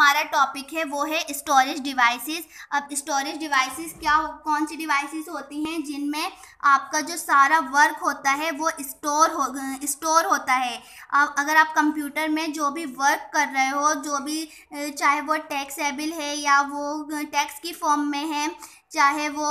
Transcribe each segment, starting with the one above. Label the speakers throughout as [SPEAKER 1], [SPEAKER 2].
[SPEAKER 1] हमारा टॉपिक है वो है स्टोरेज डिवाइसेस अब स्टोरेज डिवाइसेस क्या कौन सी डिवाइसेस होती हैं जिनमें आपका जो सारा वर्क होता है वो स्टोर हो स्टोर होता है अब अगर आप कंप्यूटर में जो भी वर्क कर रहे हो जो भी चाहे वो टैक्सेबल है या वो टैक्स की फॉर्म में है चाहे वो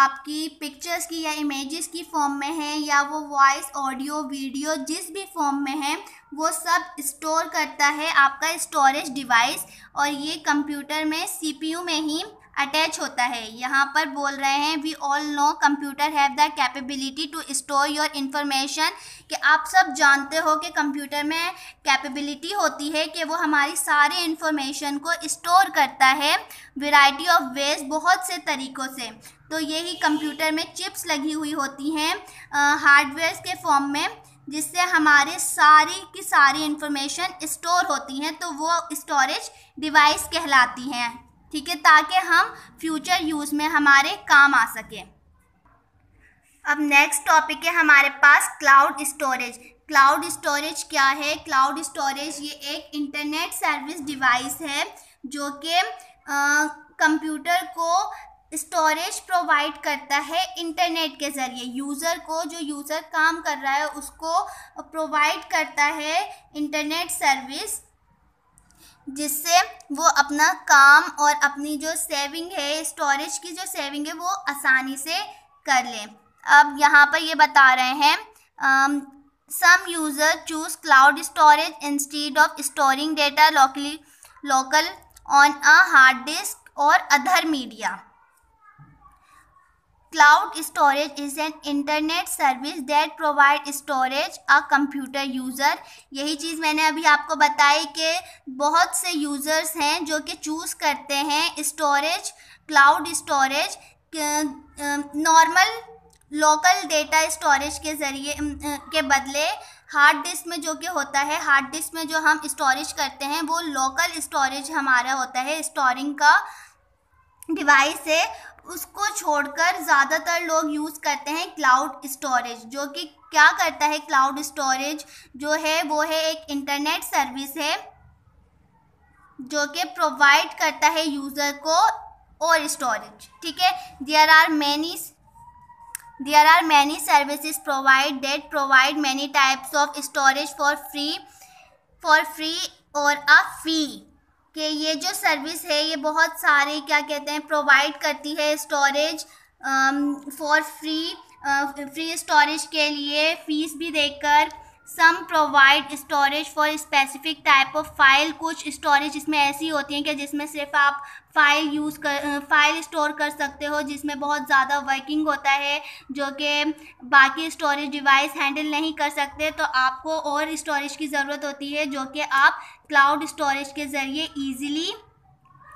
[SPEAKER 1] आपकी पिक्चर्स की या इमेजेस की फॉर्म में है या वो वॉइस ऑडियो वीडियो जिस भी फॉर्म में है वो सब स्टोर करता है आपका स्टोरेज डिवाइस और ये कंप्यूटर में सीपीयू में ही अटैच होता है यहाँ पर बोल रहे हैं we all know computer have the capability to store your information कि आप सब जानते हो कि कंप्यूटर में कैपेबिलिटी होती है कि वो हमारी सारी इन्फॉर्मेशन को स्टोर करता है वेराइटी ऑफ वेज बहुत से तरीक़ों से तो यही कंप्यूटर में चिप्स लगी हुई होती हैं हार्डवेयर के फॉर्म में जिससे हमारे सारी की सारी इन्फॉर्मेशन स्टोर होती हैं तो वो स्टोरेज डिवाइस कहलाती हैं ठीक है ताकि हम फ्यूचर यूज़ में हमारे काम आ सके अब नेक्स्ट टॉपिक है हमारे पास क्लाउड स्टोरेज क्लाउड स्टोरेज क्या है क्लाउड स्टोरेज ये एक इंटरनेट सर्विस डिवाइस है जो कि कंप्यूटर को स्टोरेज प्रोवाइड करता है इंटरनेट के ज़रिए यूज़र को जो यूज़र काम कर रहा है उसको प्रोवाइड करता है इंटरनेट सर्विस जिससे वो अपना काम और अपनी जो सेविंग है स्टोरेज की जो सेविंग है वो आसानी से कर लें अब यहाँ पर ये बता रहे हैं some user choose cloud storage instead of storing data locally local on a hard disk और other media Cloud storage is an internet service that provide storage a computer user यही चीज़ मैंने अभी आपको बताई कि बहुत से users हैं जो कि चूज़ करते हैं storage, cloud storage normal local data storage के ज़रिए के बदले हार्ड डिस्क में जो कि होता है हार्ड डिस्क में जो हम स्टोरेज करते हैं वो लोकल स्टोरेज हमारा होता है स्टोरिंग का डिवाइस है उसको छोड़कर ज़्यादातर लोग यूज़ करते हैं क्लाउड स्टोरेज जो कि क्या करता है क्लाउड स्टोरेज जो है वो है एक इंटरनेट सर्विस है जो कि प्रोवाइड करता है यूज़र को और स्टोरेज ठीक है there are many there are many services provide that provide many types of storage for free for free or a फी कि ये जो सर्विस है ये बहुत सारे क्या कहते हैं प्रोवाइड करती है storage for free free storage के लिए फ़ीस भी देकर some provide storage for specific type of file कुछ स्टोरेज इसमें ऐसी होती हैं कि जिसमें सिर्फ आप फाइल यूज़ कर फाइल स्टोर कर सकते हो जिसमें बहुत ज़्यादा वर्किंग होता है जो कि बाकी स्टोरेज डिवाइस हैंडल नहीं कर सकते तो आपको और स्टोरेज की ज़रूरत होती है जो कि आप क्लाउड स्टोरेज के ज़रिए ईज़िली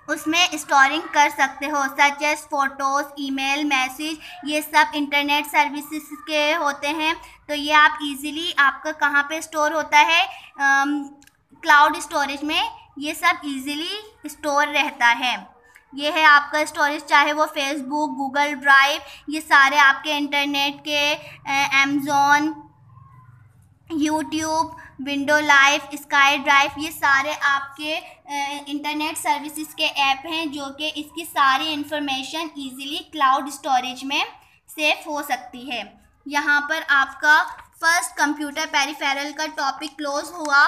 [SPEAKER 1] उसमें स्टोरिंग कर सकते हो such as photos email message ये सब इंटरनेट सर्विसेज के होते हैं तो ये आप इजीली आपका कहाँ पे स्टोर होता है क्लाउड स्टोरेज में ये सब इजीली स्टोर रहता है ये है आपका स्टोरेज चाहे वो फेसबुक गूगल ड्राइव ये सारे आपके इंटरनेट के Amazon YouTube Windows Live SkyDrive ये सारे आपके इंटरनेट सर्विसेज के ऐप हैं जो कि इसकी सारी इंफॉर्मेशन इजीली क्लाउड स्टोरेज में सेफ़ हो सकती है यहाँ पर आपका फर्स्ट कंप्यूटर पेरीफेरल का टॉपिक क्लोज हुआ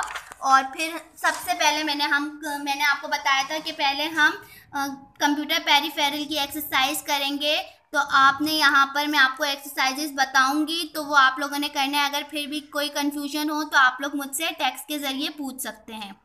[SPEAKER 1] और फिर सबसे पहले मैंने हम मैंने आपको बताया था कि पहले हम कंप्यूटर पेरीफेरल की एक्सरसाइज करेंगे तो आपने यहाँ पर मैं आपको एक्सरसाइजेस बताऊंगी तो वो आप लोगों ने करना है अगर फिर भी कोई कन्फ्यूजन हो तो आप लोग मुझसे टेक्स्ट के ज़रिए पूछ सकते हैं